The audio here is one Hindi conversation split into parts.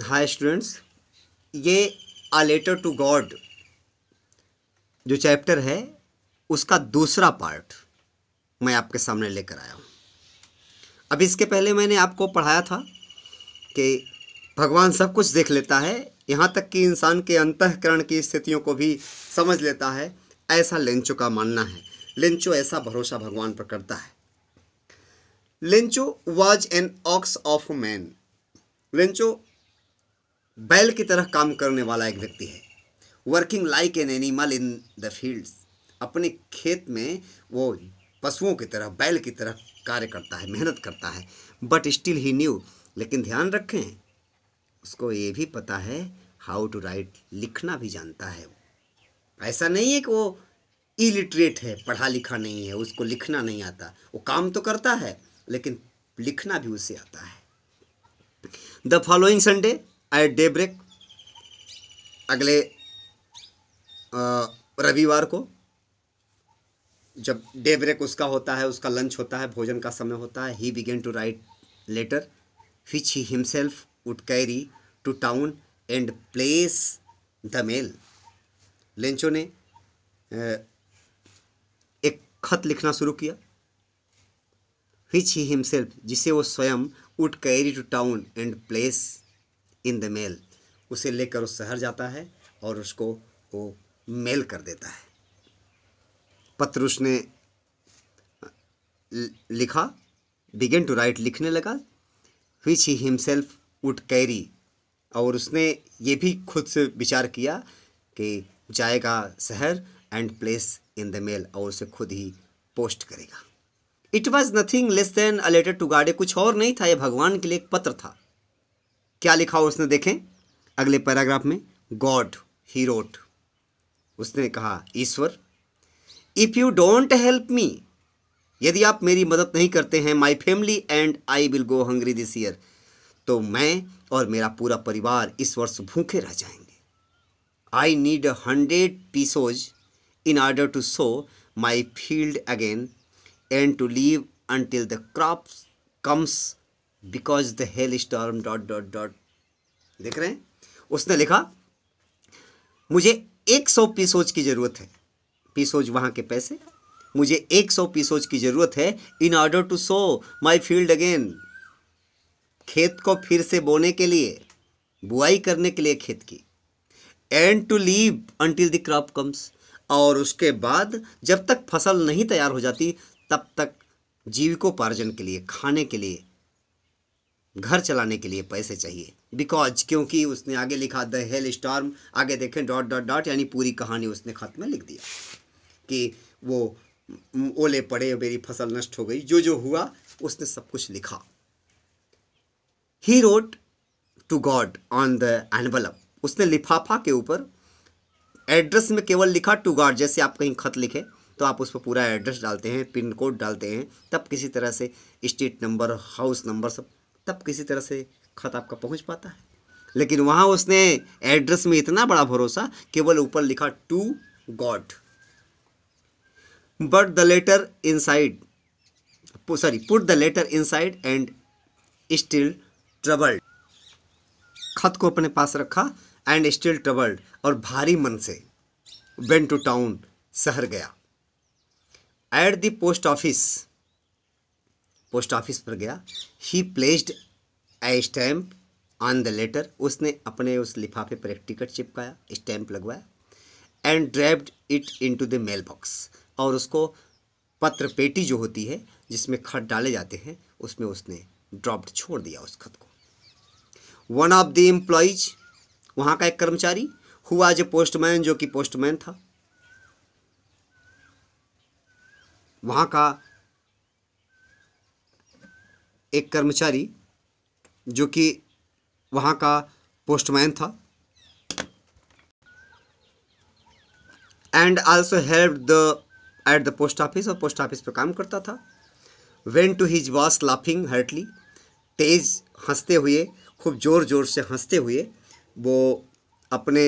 हाय स्टूडेंट्स ये आ लेटर टू गॉड जो चैप्टर है उसका दूसरा पार्ट मैं आपके सामने लेकर आया हूँ अभी इसके पहले मैंने आपको पढ़ाया था कि भगवान सब कुछ देख लेता है यहाँ तक कि इंसान के अंतकरण की स्थितियों को भी समझ लेता है ऐसा लेंचो का मानना है लेंचो ऐसा भरोसा भगवान पर करता है Lencho was an ox of man Lencho बैल की तरह काम करने वाला एक व्यक्ति है working like an animal in the fields अपने खेत में वो पशुओं की तरह बैल की तरह कार्य करता है मेहनत करता है बट स्टिल ही न्यू लेकिन ध्यान रखें उसको ये भी पता है हाउ टू राइट लिखना भी जानता है ऐसा नहीं है कि वो इलिटरेट है पढ़ा लिखा नहीं है उसको लिखना नहीं आता वो काम तो करता है लेकिन लिखना भी उसे आता है the following Sunday at daybreak अगले रविवार को जब डे ब्रेक उसका होता है उसका लंच होता है भोजन का समय होता है he began to write letter which he himself would carry to town and place the mail Lencho ने एक खत लिखना शुरू किया विच ही हिमसेल्फ जिसे वो स्वयं would carry to town and place in the mail उसे लेकर उस शहर जाता है और उसको वो मेल कर देता है पत्र उसने लिखा बिगेन टू राइट लिखने लगा which he himself would carry और उसने ये भी खुद से विचार किया कि जाएगा शहर and place in the mail और उसे खुद ही पोस्ट करेगा it was nothing less than a letter to God कुछ और नहीं था यह भगवान के लिए एक पत्र था क्या लिखा हो उसने देखें अगले पैराग्राफ में गॉड ही रोट उसने कहा ईश्वर if you don't help me यदि आप मेरी मदद नहीं करते हैं my family and I will go hungry this year तो मैं और मेरा पूरा परिवार इस वर्ष भूखे रह जाएंगे I need hundred pesos in order to sow my field again and to live until the crop comes because the hailstorm dot dot dot देख रहे हैं उसने लिखा मुझे एक सौ पीसोज की ज़रूरत है पीसोज वहाँ के पैसे मुझे एक सौ पीसोज की ज़रूरत है in order to sow my field again खेत को फिर से बोने के लिए बुआई करने के लिए खेत की and to live until the crop comes और उसके बाद जब तक फसल नहीं तैयार हो जाती तब तक जीविकोपार्जन के लिए खाने के लिए घर चलाने के लिए पैसे चाहिए बिकॉज क्योंकि उसने आगे लिखा द हेल स्टॉर्म आगे देखें डॉट डॉट डॉट यानी पूरी कहानी उसने खत में लिख दिया कि वो ओले पड़े मेरी फसल नष्ट हो गई जो जो हुआ उसने सब कुछ लिखा he wrote to God on the envelope उसने लिफाफा के ऊपर एड्रेस में केवल लिखा टू गॉड जैसे आप कहीं खत लिखे तो आप उस पर पूरा एड्रेस डालते हैं पिन कोड डालते हैं तब किसी तरह से स्ट्रीट नंबर हाउस नंबर सब तब किसी तरह से खत आपका पहुंच पाता है लेकिन वहाँ उसने एड्रेस में इतना बड़ा भरोसा केवल ऊपर लिखा to God but the letter inside sorry put the letter inside and still troubled खत को अपने पास रखा एंड स्टिल ट्रबल्ड और भारी मन से वेंट टू टाउन शहर गया at the post office post office पर गया he placed a stamp on the letter उसने अपने उस लिफाफे पर एक टिकट चिपकाया स्टैम्प लगवाया and dropped it into the mailbox और उसको पत्र पेटी जो होती है जिसमें खत डाले जाते हैं उसमें उसने ड्रॉप्ड छोड़ दिया उस खत को वन ऑफ द एम्प्लॉइज वहाँ का एक कर्मचारी हुआ आज ए पोस्टमैन जो कि पोस्टमैन था वहाँ का एक कर्मचारी जो कि वहाँ का पोस्टमैन था and also help the at the post office और पोस्ट ऑफिस पर काम करता था went to his boss laughing heartily तेज हंसते हुए खूब ज़ोर ज़ोर से हंसते हुए वो अपने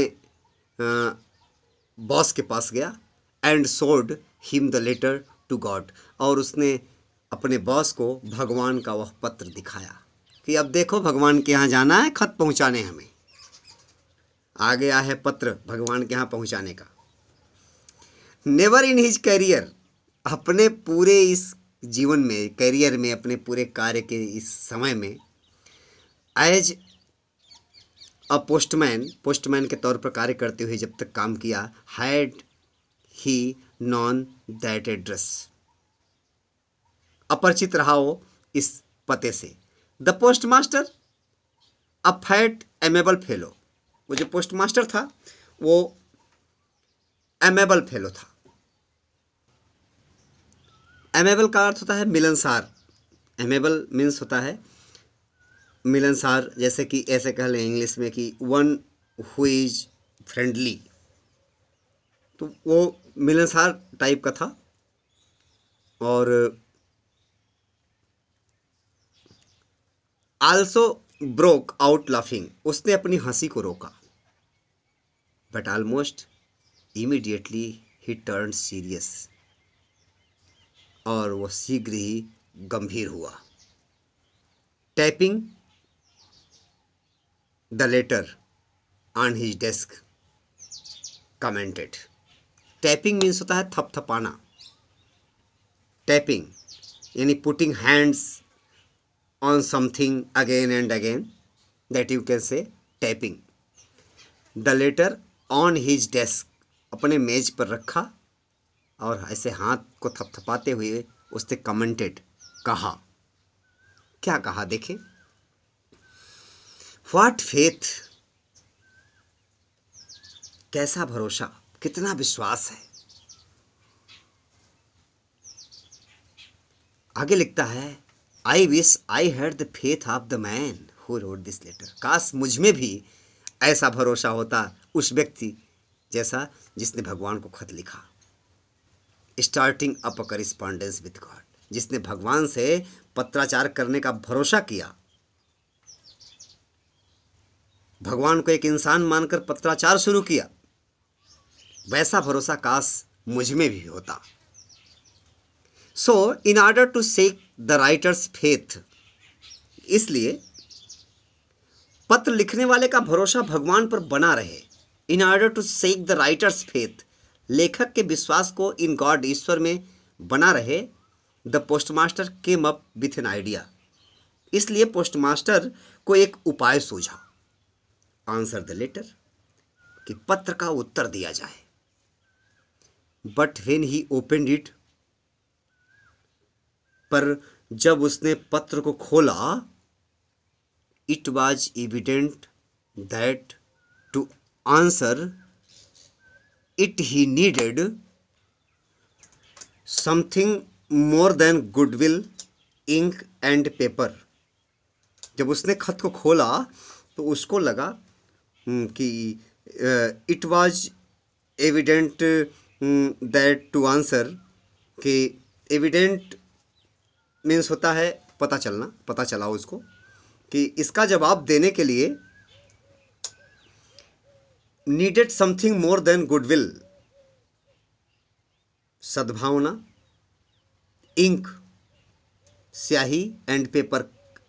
बॉस के पास गया and showed him the letter to God और उसने अपने बॉस को भगवान का वह पत्र दिखाया कि अब देखो भगवान के यहाँ जाना है खत पहुँचाने हमें आ गया है पत्र भगवान के यहाँ पहुँचाने का नेवर इन हिज कैरियर अपने पूरे इस जीवन में करियर में अपने पूरे कार्य के इस समय में एज अ पोस्टमैन पोस्टमैन के तौर पर कार्य करते हुए जब तक काम किया had he known that address अपरिचित रहा हो इस पते से the postmaster a fat amiable fellow वो जो पोस्ट मास्टर था वो एमेबल फेलो था एमेबल का अर्थ होता है मिलनसार एमेबल मीन्स होता है मिलनसार जैसे कि ऐसे कह लें इंग्लिश में कि वन हु इज फ्रेंडली तो वो मिलनसार टाइप का था और आल्सो ब्रोक आउट लाफिंग उसने अपनी हंसी को रोका but almost immediately he turn serious और वो शीघ्र ही गंभीर हुआ tapping the letter on his desk commented tapping means होता है थपथपाना टैपिंग यानी putting hands on something again and again that you can say tapping the letter on his desk apne mez par rakha aur aise haath ko thapthapate hue usne commented kaha kya kaha dekhe what faith kaisa bharosa kitna vishwas hai आगे लिखता है I wish I had the faith of the man who wrote this letter काश मुझ में भी ऐसा भरोसा होता उस व्यक्ति जैसा जिसने भगवान को खत लिखा starting up a correspondence with God जिसने भगवान से पत्राचार करने का भरोसा किया भगवान को एक इंसान मानकर पत्राचार शुरू किया वैसा भरोसा काश मुझ में भी होता so in order to shake the writer's faith इसलिए पत्र लिखने वाले का भरोसा भगवान पर बना रहे in order to shake the writer's faith लेखक के विश्वास को इन गॉड ईश्वर में बना रहे the postmaster came up with an idea इसलिए पोस्ट मास्टर को एक उपाय सूझा आंसर द लेटर कि पत्र का उत्तर दिया जाए but when he opened it पर जब उसने पत्र को खोला it was evident that to answer it he needed something more than goodwill ink and paper जब उसने खत को खोला तो उसको लगा हम्म, कि it was evident that to answer कि एविडेंट मीन्स होता है पता चलना पता चला उसको कि इसका जवाब देने के लिए needed something more than goodwill सद्भावना इंक स्याही एंड पेपर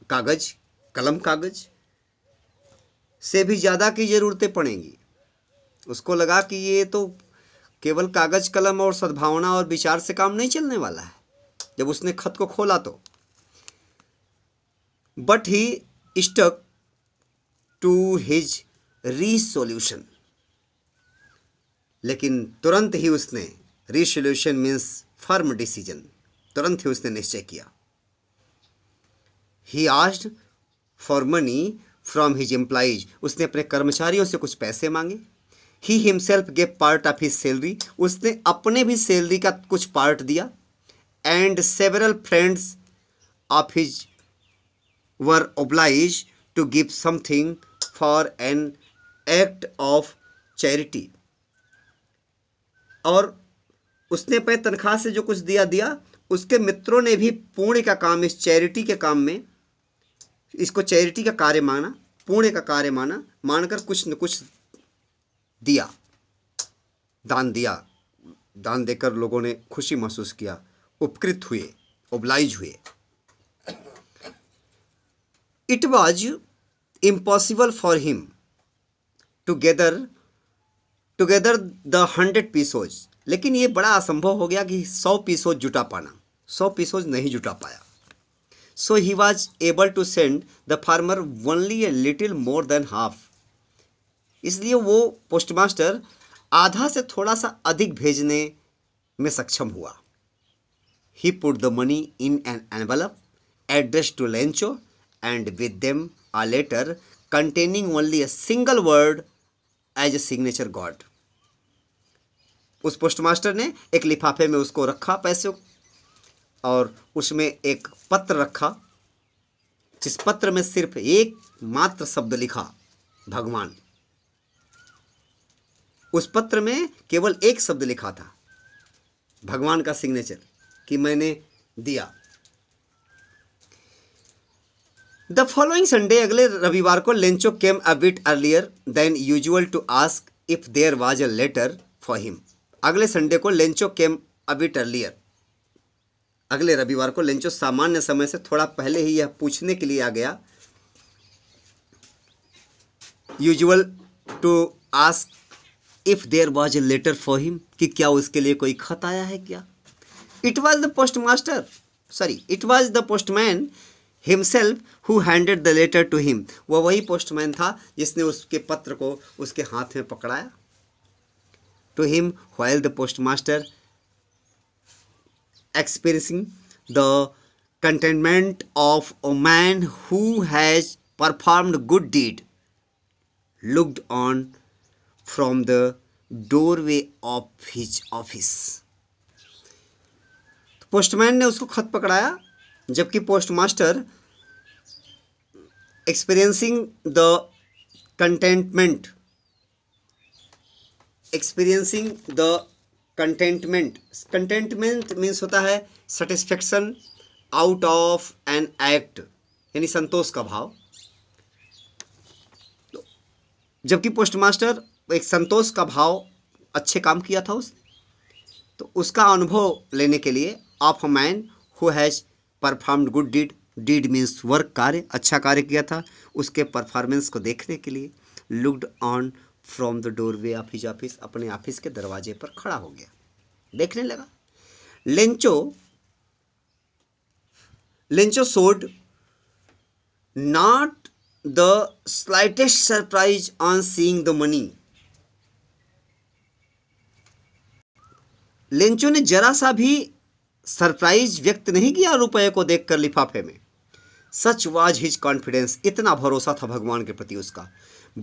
कागज कलम कागज से भी ज़्यादा की ज़रूरतें पड़ेंगी उसको लगा कि ये तो केवल कागज कलम और सद्भावना और विचार से काम नहीं चलने वाला है जब उसने खत को खोला तो but he stuck to his resolution लेकिन तुरंत ही उसने रीसोल्यूशन मीन्स फर्म डिसीजन तुरंत ही उसने निश्चय किया he asked for money from his employees उसने अपने कर्मचारियों से कुछ पैसे मांगे he himself gave part of his salary उसने अपने भी सैलरी का कुछ पार्ट दिया and several friends of his were obliged to give something for an act of charity. और उसने पे तनख्वाह से जो कुछ दिया दिया उसके मित्रों ने भी पुण्य का काम इस चैरिटी के काम में इसको चैरिटी का कार्य माना पुण्य का कार्य माना मानकर कुछ न कुछ दिया दान दिया दान देकर लोगों ने खुशी महसूस किया उपकृत हुए ओब्लाइज हुए it was impossible for him to gather the hundred pesos लेकिन ये बड़ा असंभव हो गया कि सौ पीसोज जुटा पाना सौ पीसोज नहीं जुटा पाया so he was able to send the farmer only a little more than half इसलिए वो पोस्टमास्टर आधा से थोड़ा सा अधिक भेजने में सक्षम हुआ he put the money in an envelope addressed to Lencho and with them a letter containing only a single word as a signature God उस पोस्टमास्टर ने एक लिफाफे में उसको रखा पैसे और उसमें एक पत्र रखा जिस पत्र में सिर्फ एक मात्र शब्द लिखा भगवान उस पत्र में केवल एक शब्द लिखा था भगवान का सिग्नेचर कि मैंने दिया द फॉलोइंग संडे अगले रविवार को Lencho came a bit earlier than usual to ask if there was a letter for him अगले संडे को Lencho came a bit earlier अगले रविवार को लेंचो सामान्य समय से थोड़ा पहले ही यह पूछने के लिए आ गया usual to ask if there was a letter for him कि क्या उसके लिए कोई खत आया है क्या it was the postmaster sorry it was the postman himself who handed the letter to him वह वही पोस्टमैन था जिसने उसके पत्र को उसके हाथ में पकड़ाया to him while the postmaster experiencing the contentment of a man who has performed good deed looked on from the doorway of his office postman ने उसको खत पकड़ाया जबकि postmaster experiencing the contentment experiencing the contentment contentment means होता है satisfaction out of an act यानी संतोष का भाव तो जबकि पोस्टमास्टर एक संतोष का भाव अच्छे काम किया था उसने तो उसका अनुभव लेने के लिए of a man who has performed good deed deed means work कार्य अच्छा कार्य किया था उसके परफॉर्मेंस को देखने के लिए looked on from the doorway of his office अपने ऑफिस के दरवाजे पर खड़ा हो गया देखने लगा Lencho Lencho showed not the slightest surprise on seeing the money Lencho ने जरा सा भी सरप्राइज व्यक्त नहीं किया रुपये को देखकर लिफाफे में सच वाज हिज कॉन्फिडेंस इतना भरोसा था भगवान के प्रति उसका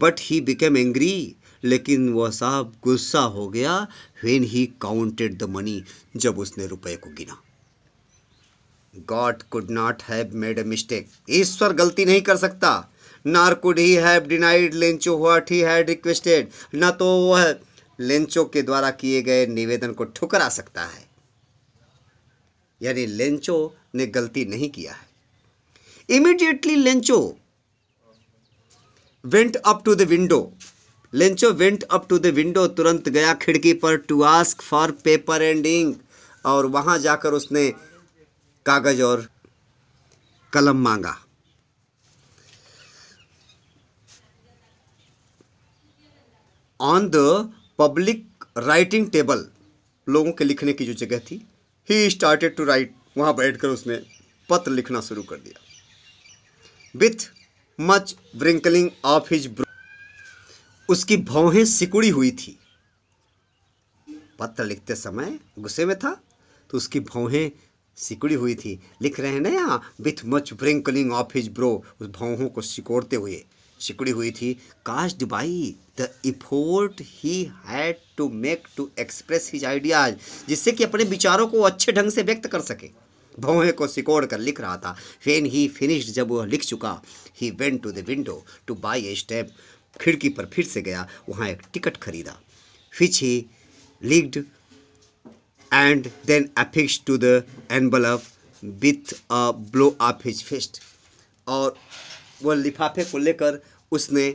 बट ही बिकेम एंग्री लेकिन वह साहब गुस्सा हो गया when he counted the money जब उसने रुपये को गिना God could not have made a mistake ईश्वर गलती नहीं कर सकता nor could he have denied Lencho what he had requested ना तो वह लेंचो के द्वारा किए गए निवेदन को ठुकरा सकता है यानी लेंचो ने गलती नहीं किया है immediately Lencho went up to the window Lencho went up to the window तुरंत गया खिड़की पर to ask for paper and ink और वहां जाकर उसने कागज और कलम मांगा on the public writing table लोगों के लिखने की जो जगह थी ही स्टार्टेड टू राइट वहाँ बैठ कर उसने पत्र लिखना शुरू कर दिया with much wrinkling of his brow उसकी भौहें सिकुड़ी हुई थी पत्र लिखते समय गुस्से में था तो उसकी भौहें सिकुड़ी हुई थी लिख रहे हैं ना यहाँ with much wrinkling of his brow उस भौहों को सिकोड़ते हुए सिकुड़ी हुई थी caused by the effort he had to make to express his ideas जिससे कि अपने विचारों को अच्छे ढंग से व्यक्त कर सके भौहे को सिकोड़ कर लिख रहा था फेन ही फिनिश्ड जब वह लिख चुका he went to the window to buy a stamp खिड़की पर फिर से गया वहाँ एक टिकट खरीदा which he licked and then affixed to the envelope with a blow of his fist और वह लिफाफे को लेकर उसने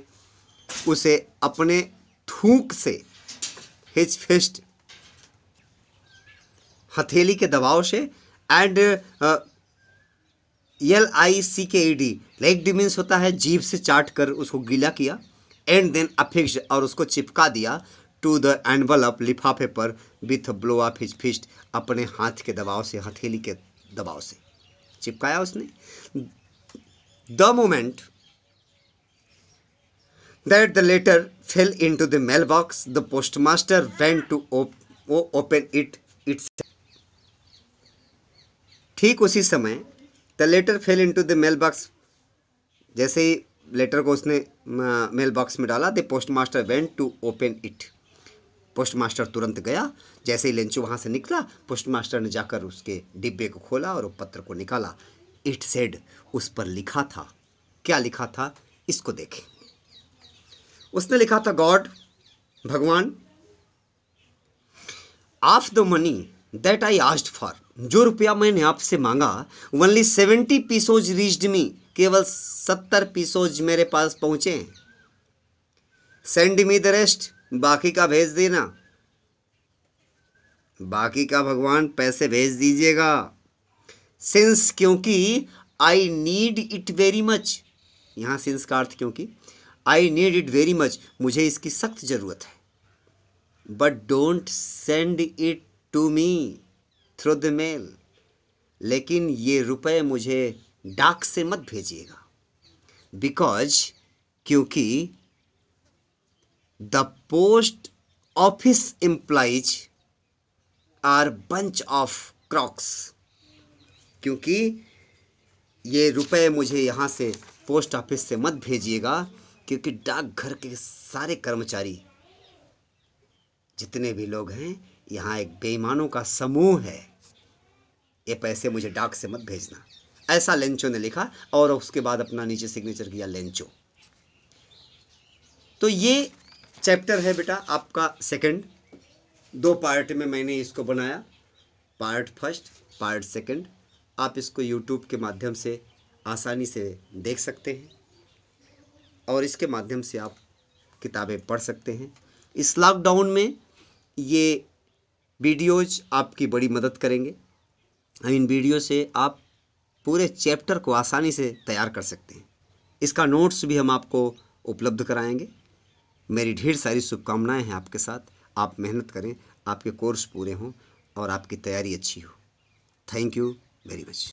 उसे अपने थूक से हिज फिस्ट हथेली के दबाव से एंड एल आई सी के ई डी लेग डी होता है जीभ से चाट कर उसको गीला किया एंड देन अफिक्स और उसको चिपका दिया टू द ऑफ लिफाफे पर with blow of his fist अपने हाथ के दबाव से हथेली के दबाव से चिपकाया उसने the moment that the letter fell into the mailbox. The postmaster went to op open it itself. ठीक उसी समय the letter fell into the mailbox जैसे ही लेटर को उसने मेल बॉक्स में डाला the postmaster went to open it postmaster तुरंत गया जैसे ही लेंचू वहाँ से निकला पोस्ट मास्टर ने जाकर उसके डिब्बे को खोला और पत्र को निकाला इट सेड उस पर लिखा था क्या लिखा था इसको देखें उसने लिखा था गॉड भगवान of the money that I asked for जो रुपया मैंने आपसे मांगा only seventy pesos reached me केवल सत्तर पीसोज मेरे पास पहुंचे सेंड मी द रेस्ट बाकी का भेज देना बाकी का भगवान पैसे भेज दीजिएगा सिंस क्योंकि I need it very much यहाँ सिंस का अर्थ क्योंकि I need it very much मुझे इसकी सख्त ज़रूरत है but don't send it to me through the mail लेकिन ये रुपए मुझे डाक से मत भेजिएगा बिकॉज क्योंकि the post office employees are bunch of crooks क्योंकि ये रुपए मुझे यहाँ से पोस्ट ऑफिस से मत भेजिएगा क्योंकि डाकघर के सारे कर्मचारी जितने भी लोग हैं यहाँ एक बेईमानों का समूह है ये पैसे मुझे डाक से मत भेजना ऐसा लेंचो ने लिखा और उसके बाद अपना नीचे सिग्नेचर किया लेंचो तो ये चैप्टर है बेटा आपका सेकंड दो पार्ट में मैंने इसको बनाया पार्ट फर्स्ट पार्ट सेकंड आप इसको यूट्यूब के माध्यम से आसानी से देख सकते हैं और इसके माध्यम से आप किताबें पढ़ सकते हैं इस लॉकडाउन में ये वीडियोज आपकी बड़ी मदद करेंगे हम इन वीडियो से आप पूरे चैप्टर को आसानी से तैयार कर सकते हैं इसका नोट्स भी हम आपको उपलब्ध कराएंगे मेरी ढेर सारी शुभकामनाएं हैं आपके साथ आप मेहनत करें आपके कोर्स पूरे हों और आपकी तैयारी अच्छी हो थैंक यू वेरी मच